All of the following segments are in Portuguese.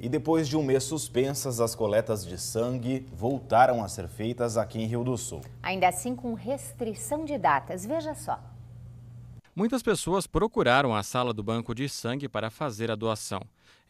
E depois de um mês suspensas, as coletas de sangue voltaram a ser feitas aqui em Rio do Sul. Ainda assim, com restrição de datas. Veja só. Muitas pessoas procuraram a sala do banco de sangue para fazer a doação.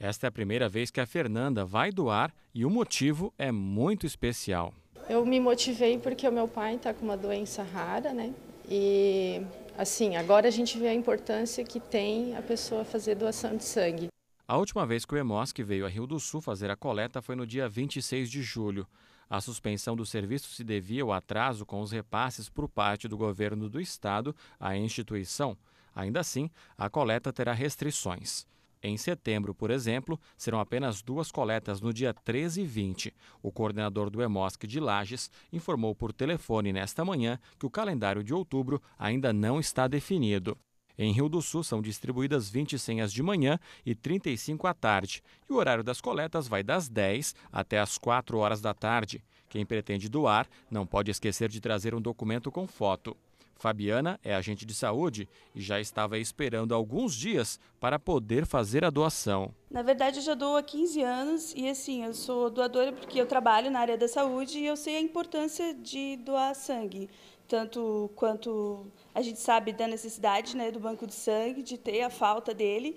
Esta é a primeira vez que a Fernanda vai doar e o motivo é muito especial. Eu me motivei porque o meu pai está com uma doença rara, né? E assim, agora a gente vê a importância que tem a pessoa fazer doação de sangue. A última vez que o EMOSC veio a Rio do Sul fazer a coleta foi no dia 26 de julho. A suspensão do serviço se devia ao atraso com os repasses por parte do governo do estado à instituição. Ainda assim, a coleta terá restrições. Em setembro, por exemplo, serão apenas duas coletas no dia 13 e 20. O coordenador do EMOSC de Lages informou por telefone nesta manhã que o calendário de outubro ainda não está definido. Em Rio do Sul, são distribuídas 20 senhas de manhã e 35 à tarde. E o horário das coletas vai das 10 até as 4 horas da tarde. Quem pretende doar não pode esquecer de trazer um documento com foto. Fabiana é agente de saúde e já estava esperando alguns dias para poder fazer a doação. Na verdade, eu já dou há 15 anos e assim, eu sou doadora porque eu trabalho na área da saúde e eu sei a importância de doar sangue tanto quanto a gente sabe da necessidade né, do banco de sangue, de ter a falta dele.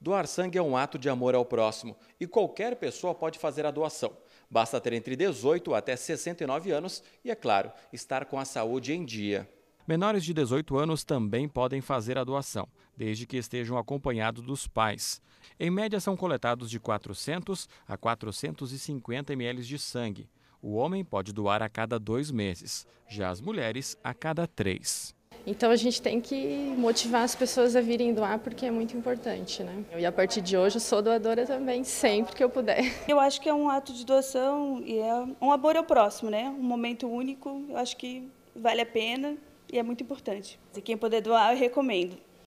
Doar sangue é um ato de amor ao próximo e qualquer pessoa pode fazer a doação. Basta ter entre 18 até 69 anos e, é claro, estar com a saúde em dia. Menores de 18 anos também podem fazer a doação, desde que estejam acompanhados dos pais. Em média, são coletados de 400 a 450 ml de sangue. O homem pode doar a cada dois meses, já as mulheres a cada três. Então a gente tem que motivar as pessoas a virem doar porque é muito importante, né? E a partir de hoje eu sou doadora também, sempre que eu puder. Eu acho que é um ato de doação e é um amor ao próximo, né? Um momento único, eu acho que vale a pena e é muito importante. E quem puder doar, eu recomendo.